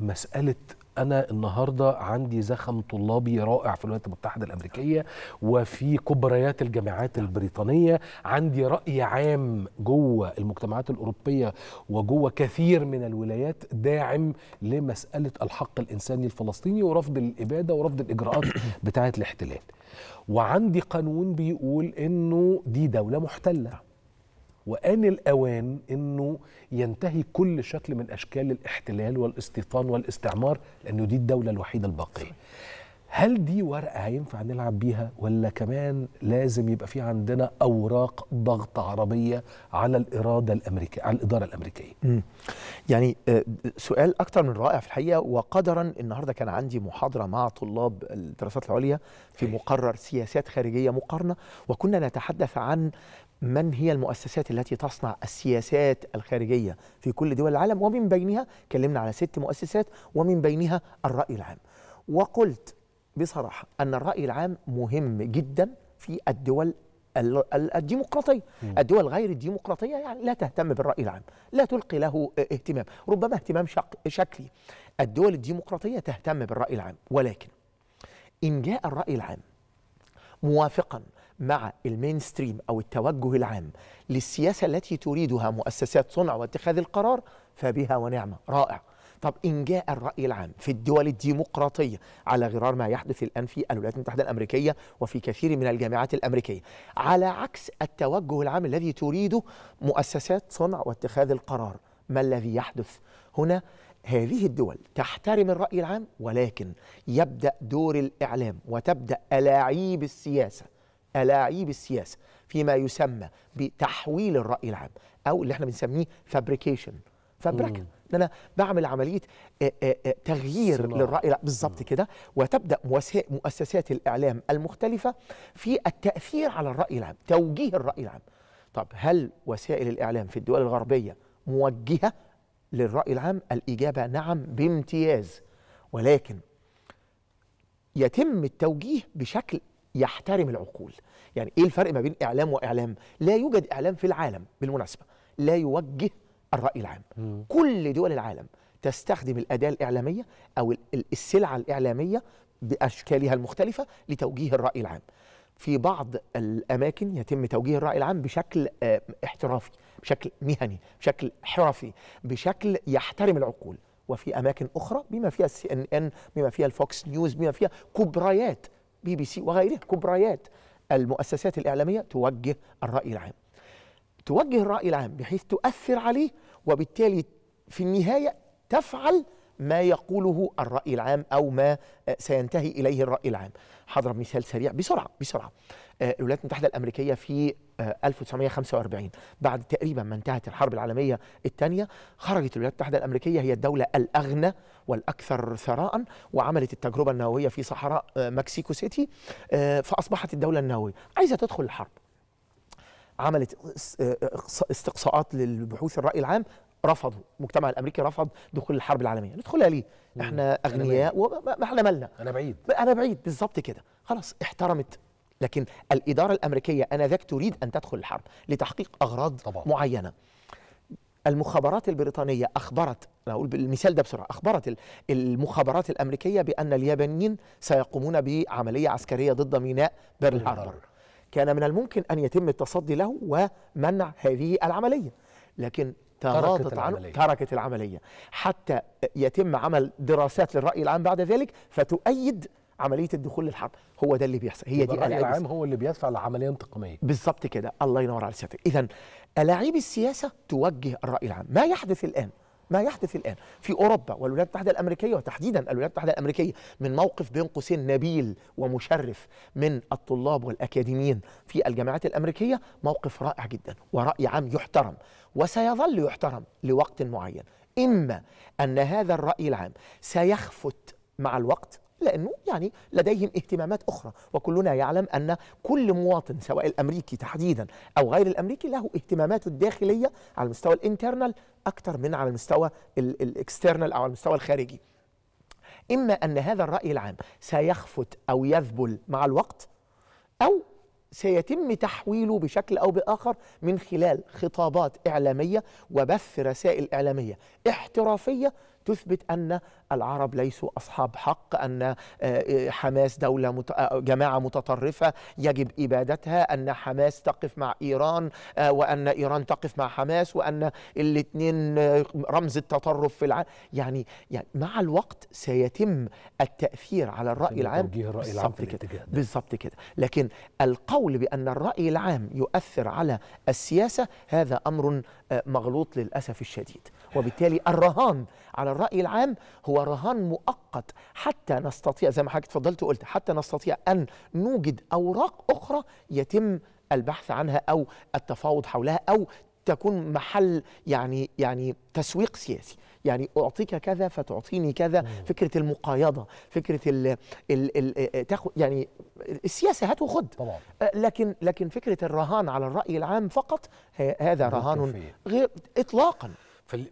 مساله انا النهارده عندي زخم طلابي رائع في الولايات المتحده الامريكيه وفي كبريات الجامعات البريطانيه عندي راي عام جوه المجتمعات الاوروبيه وجوه كثير من الولايات داعم لمساله الحق الانساني الفلسطيني ورفض الاباده ورفض الاجراءات بتاعه الاحتلال وعندي قانون بيقول انه دي دوله محتله وآن الأوان أنه ينتهي كل شكل من أشكال الاحتلال والاستيطان والاستعمار لأنه دي الدولة الوحيدة الباقية هل دي ورقة هينفع نلعب بيها ولا كمان لازم يبقى في عندنا أوراق ضغط عربية على الإرادة الأمريكية على الإدارة الأمريكية يعني آه، سؤال أكتر من رائع في الحقيقة وقدرا النهاردة كان عندي محاضرة مع طلاب الدراسات العليا في مقرر سياسات خارجية مقارنة وكنا نتحدث عن من هي المؤسسات التي تصنع السياسات الخارجية في كل دول العالم ومن بينها كلمنا على ست مؤسسات ومن بينها الرأي العام وقلت بصراحة أن الرأي العام مهم جدا في الدول الديمقراطية الدول غير الديمقراطية يعني لا تهتم بالرأي العام لا تلقي له اهتمام ربما اهتمام شكلي الدول الديمقراطية تهتم بالرأي العام ولكن إن جاء الرأي العام موافقا مع المينستريم أو التوجه العام للسياسة التي تريدها مؤسسات صنع واتخاذ القرار فبها ونعمة رائع طب إن جاء الرأي العام في الدول الديمقراطية على غرار ما يحدث الآن في الولايات المتحدة الأمريكية وفي كثير من الجامعات الأمريكية على عكس التوجه العام الذي تريده مؤسسات صنع واتخاذ القرار ما الذي يحدث هنا هذه الدول تحترم الرأي العام ولكن يبدأ دور الإعلام وتبدأ ألاعيب السياسة ألاعيب السياسة فيما يسمى بتحويل الرأي العام أو اللي احنا بنسميه فابريكيشن فبركه ان انا بعمل عمليه تغيير صناعة. للراي بالظبط كده وتبدا مؤسسات الاعلام المختلفه في التاثير على الراي العام توجيه الراي العام طب هل وسائل الاعلام في الدول الغربيه موجهه للراي العام الاجابه نعم بامتياز ولكن يتم التوجيه بشكل يحترم العقول يعني ايه الفرق ما بين اعلام واعلام لا يوجد اعلام في العالم بالمناسبه لا يوجه الراي العام م. كل دول العالم تستخدم الاداه الاعلاميه او السلعه الاعلاميه باشكالها المختلفه لتوجيه الراي العام في بعض الاماكن يتم توجيه الراي العام بشكل آه، احترافي بشكل مهني بشكل حرفي بشكل يحترم العقول وفي اماكن اخرى بما فيها السي ان ان بما فيها الفوكس نيوز بما فيها كبريات بي بي سي وغيرها كبريات المؤسسات الإعلامية توجه الرأي العام توجه الرأي العام بحيث تؤثر عليه وبالتالي في النهاية تفعل ما يقوله الرأي العام أو ما آه، سينتهي إليه الرأي العام هضرب مثال سريع بسرعة بسرعة آه، الولايات المتحدة الأمريكية في 1945 آه، بعد تقريبا ما انتهت الحرب العالمية الثانية خرجت الولايات المتحدة الأمريكية هي الدولة الأغنى والأكثر ثراء وعملت التجربة النووية في صحراء مكسيكو سيتي فأصبحت الدولة النووية عايزة تدخل الحرب عملت استقصاءات للبحوث الرأي العام رفضوا المجتمع الامريكي رفض دخول الحرب العالميه ندخلها ليه احنا اغنياء وما احنا مالنا انا بعيد انا بعيد بالظبط كده خلاص احترمت لكن الاداره الامريكيه انذاك تريد ان تدخل الحرب لتحقيق اغراض طبعا. معينه المخابرات البريطانيه اخبرت انا اقول بالمثال ده بسرعه اخبرت المخابرات الامريكيه بان اليابانيين سيقومون بعمليه عسكريه ضد ميناء بيرل هاربر كان من الممكن ان يتم التصدي له ومنع هذه العمليه لكن تركت العملية. تركت العملية حتى يتم عمل دراسات للرأي العام بعد ذلك فتؤيد عمليه الدخول للحرب هو ده اللي بيحصل هي دي الراي العام هو اللي بيدفع لعمليه انتقاميه بالظبط كده الله ينور على سيادتك اذا الاعيب السياسه توجه الراي العام ما يحدث الان ما يحدث الآن في أوروبا والولايات المتحدة الأمريكية وتحديدا الولايات المتحدة الأمريكية من موقف بين قوسين نبيل ومشرف من الطلاب والأكاديميين في الجامعات الأمريكية موقف رائع جدا ورأي عام يحترم وسيظل يحترم لوقت معين إما أن هذا الرأي العام سيخفت مع الوقت لأنه يعني لديهم اهتمامات أخرى وكلنا يعلم أن كل مواطن سواء الأمريكي تحديدا أو غير الأمريكي له اهتماماته الداخلية على المستوى الانترنال أكثر من على المستوى الاكسترنال أو على المستوى الخارجي إما أن هذا الرأي العام سيخفت أو يذبل مع الوقت أو سيتم تحويله بشكل او باخر من خلال خطابات اعلاميه وبث رسائل اعلاميه احترافيه تثبت أن العرب ليسوا أصحاب حق أن آه، حماس دولة آه، جماعة متطرفة يجب إبادتها أن حماس تقف مع إيران آه، وأن إيران تقف مع حماس وأن الاثنين رمز التطرف في العالم يعني, يعني مع الوقت سيتم التأثير على الرأي العام توجيه الرأي العام كده بالظبط كده لكن القول بأن الرأي العام يؤثر على السياسة هذا أمر مغلوط للأسف الشديد وبالتالي الرهان على الرأي العام هو رهان مؤقت حتى نستطيع زي ما حضرتك اتفضلت وقلت حتى نستطيع أن نوجد أوراق أخرى يتم البحث عنها أو التفاوض حولها أو تكون محل يعني يعني تسويق سياسي يعني اعطيك كذا فتعطيني كذا مم. فكره المقايضه فكره ال آه، يعني السياسه هات وخد طبعا. آه، لكن لكن فكره الرهان على الراي العام فقط هذا رهان غير اطلاقا